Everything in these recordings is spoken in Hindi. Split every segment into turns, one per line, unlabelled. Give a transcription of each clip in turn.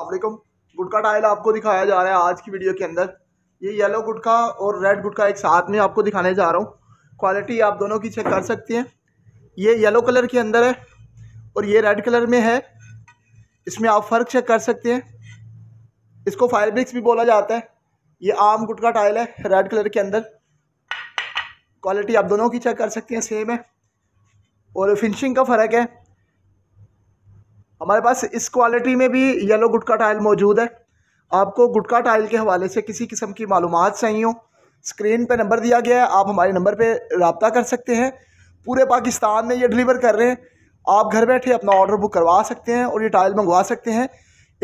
वालेकुम गुटखा टाइल आपको दिखाया जा रहा है आज की वीडियो के अंदर ये येलो गुटखा और रेड गुटखा एक साथ में आपको दिखाने जा रहा हूँ क्वालिटी आप दोनों की चेक कर सकते हैं ये येलो कलर के अंदर है और ये रेड कलर में है इसमें आप फ़र्क चेक कर सकते हैं इसको फायर ब्रिक्स भी बोला जाता है ये आम गुटखा टाइल है रेड कलर के अंदर क्वालिटी आप दोनों की चेक कर सकते हैं सेम है और फिनिशिंग का फ़र्क है हमारे पास इस क्वालिटी में भी येलो गुटका टाइल मौजूद है आपको गुटका टाइल के हवाले से किसी किस्म की मालूम चाहिए हो स्क्रीन पर नंबर दिया गया है आप हमारे नंबर पर रबता कर सकते हैं पूरे पाकिस्तान में ये डिलीवर कर रहे हैं आप घर बैठे अपना ऑर्डर बुक करवा सकते हैं और ये टाइल मंगवा सकते हैं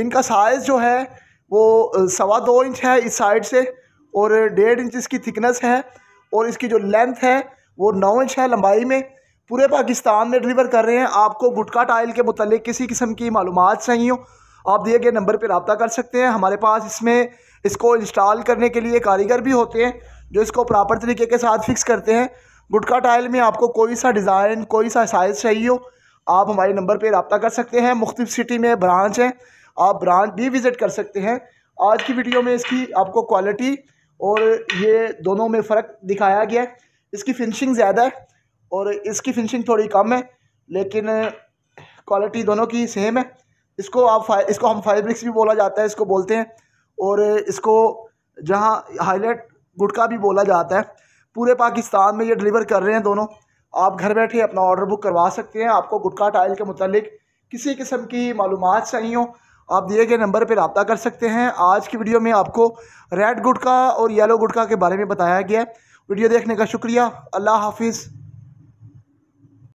इनका साइज़ जो है वो सवा दो इंच है इस साइड से और डेढ़ इंच इसकी थिकनेस है और इसकी जो लेंथ है वो नौ इंच है लंबाई में पूरे पाकिस्तान में डिलीवर कर रहे हैं आपको गुटका टाइल के मतलब किसी किस्म की मालूम चाहिए हो आप दिए गए नंबर पर रबता कर सकते हैं हमारे पास इसमें इसको इंस्टॉल करने के लिए कारीगर भी होते हैं जो इसको प्रॉपर तरीके के साथ फिक्स करते हैं गुटका टाइल में आपको कोई सा डिज़ाइन कोई सा साइज़ चाहिए हो आप हमारे नंबर पर रबता कर सकते हैं मुख्तफ सिटी में ब्रांच है आप ब्रांच भी विज़िट कर सकते हैं आज की वीडियो में इसकी आपको क्वालिटी और ये दोनों में फ़र्क दिखाया गया है इसकी फिनिशिंग ज़्यादा है और इसकी फिनिशिंग थोड़ी कम है लेकिन क्वालिटी दोनों की सेम है इसको आप इसको हम फाइब्रिक्स ब्रिक्स भी बोला जाता है इसको बोलते हैं और इसको जहाँ हाईलाइट गुटका भी बोला जाता है पूरे पाकिस्तान में ये डिलीवर कर रहे हैं दोनों आप घर बैठे अपना ऑर्डर बुक करवा सकते हैं आपको गुटका टाइल के मतलब किसी किस्म की मालूम चाहिए हो आप दिए गए नंबर पर रबता कर सकते हैं आज की वीडियो में आपको रेड गुटका और येलो गुटका के बारे में बताया गया है वीडियो देखने का शुक्रिया अल्लाह हाफिज़